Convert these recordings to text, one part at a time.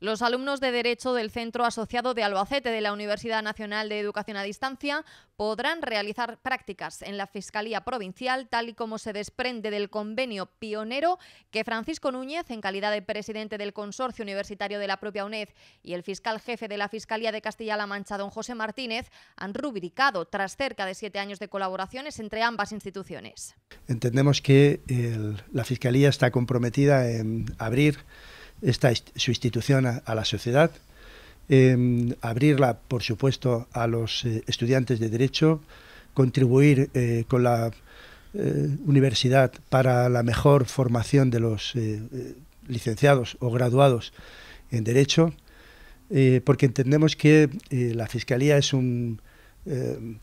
Los alumnos de Derecho del Centro Asociado de Albacete de la Universidad Nacional de Educación a Distancia podrán realizar prácticas en la Fiscalía Provincial, tal y como se desprende del convenio pionero que Francisco Núñez, en calidad de presidente del Consorcio Universitario de la propia UNED, y el fiscal jefe de la Fiscalía de Castilla-La Mancha, don José Martínez, han rubricado tras cerca de siete años de colaboraciones entre ambas instituciones. Entendemos que la Fiscalía está comprometida en abrir esta, su institución a, la sociedad, em, abrirla, por supuesto, a los eh, estudiantes de Derecho, contribuir eh, con la eh, universidad para la mejor formación de los licenciados o graduados en Derecho, porque entendemos que la Fiscalía es un, em,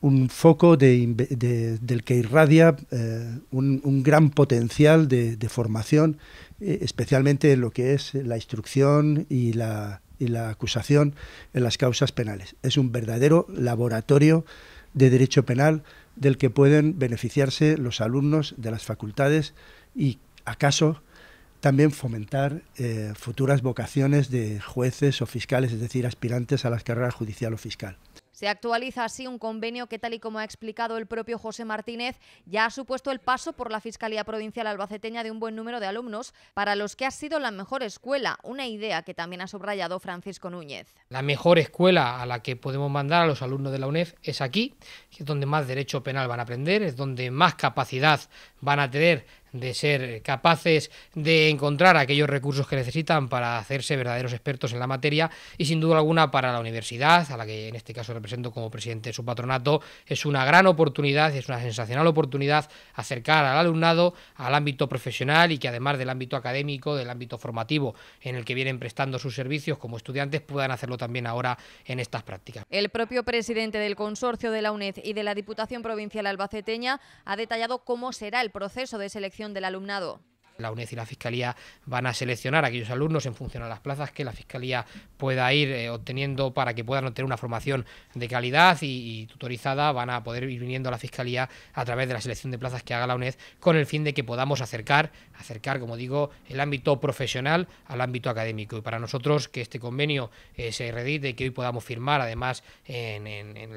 un foco del que irradia un, gran potencial de formación eh, especialmente en lo que es la instrucción y la, acusación en las causas penales. Es un verdadero laboratorio de derecho penal del que pueden beneficiarse los alumnos de las facultades y acaso también fomentar eh, futuras vocaciones de jueces o fiscales, es decir, aspirantes a las carreras judicial o fiscal. Se actualiza así un convenio que, tal y como ha explicado el propio José Martínez, ya ha supuesto el paso por la Fiscalía Provincial Albaceteña de un buen número de alumnos para los que ha sido la mejor escuela, una idea que también ha subrayado Francisco Núñez. La mejor escuela a la que podemos mandar a los alumnos de la UNED es aquí, es donde más derecho penal van a aprender, es donde más capacidad van a tener de ser capaces de encontrar aquellos recursos que necesitan para hacerse verdaderos expertos en la materia y sin duda alguna para la universidad, a la que en este caso represento como presidente de su patronato, es una gran oportunidad, es una sensacional oportunidad acercar al alumnado al ámbito profesional y que además del ámbito académico, del ámbito formativo en el que vienen prestando sus servicios como estudiantes, puedan hacerlo también ahora en estas prácticas. El propio presidente del consorcio de la UNED y de la Diputación Provincial Albaceteña ha detallado cómo será el proceso de selección del alumnado. La UNED y la Fiscalía van a seleccionar a aquellos alumnos en función a las plazas que la Fiscalía pueda ir eh, obteniendo para que puedan obtener una formación de calidad y, tutorizada. Van a poder ir viniendo a la Fiscalía a través de la selección de plazas que haga la UNED con el fin de que podamos acercar, acercar, como digo, el ámbito profesional al ámbito académico. Y para nosotros que este convenio eh, se redite y que hoy podamos firmar además en,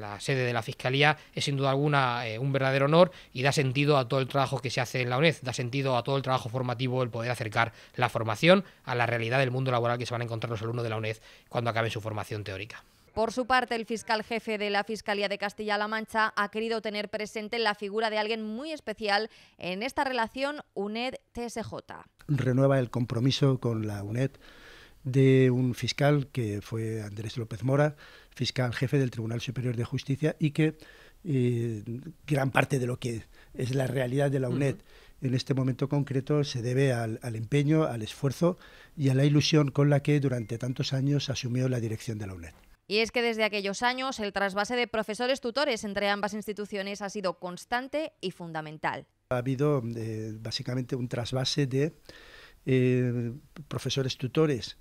la sede de la Fiscalía es sin duda alguna eh, un verdadero honor y da sentido a todo el trabajo que se hace en la UNED, da sentido a todo el trabajo formal el poder acercar la formación a la realidad del mundo laboral que se van a encontrar los alumnos de la UNED cuando acaben su formación teórica. Por su parte, el fiscal jefe de la Fiscalía de Castilla-La Mancha ha querido tener presente la figura de alguien muy especial en esta relación UNED-TSJ. Renueva el compromiso con la UNED de un fiscal que fue Andrés López Mora, fiscal jefe del Tribunal Superior de Justicia y que eh, gran parte de lo que es la realidad de la UNED en este momento concreto se debe al, empeño, al esfuerzo y a la ilusión con la que durante tantos años asumió la dirección de la UNED. Y es que desde aquellos años el trasvase de profesores tutores entre ambas instituciones ha sido constante y fundamental. Ha habido eh, básicamente un trasvase de eh, profesores tutores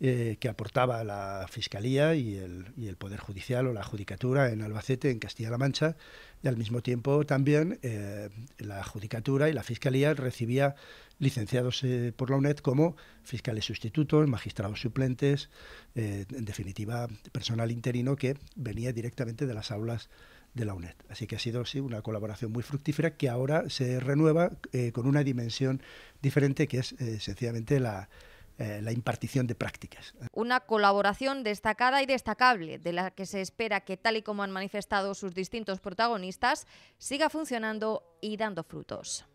eh, que aportaba la Fiscalía y el, Poder Judicial o la Judicatura en Albacete, en Castilla-La Mancha, y al mismo tiempo también eh, la Judicatura y la Fiscalía recibía licenciados eh, por la UNED como fiscales sustitutos, magistrados suplentes, en definitiva personal interino que venía directamente de las aulas de la UNED. Así que ha sido sí, una colaboración muy fructífera que ahora se renueva con una dimensión diferente que es sencillamente la, eh, la impartición de prácticas. Una colaboración destacada y destacable, de la que se espera que, tal y como han manifestado sus distintos protagonistas, siga funcionando y dando frutos.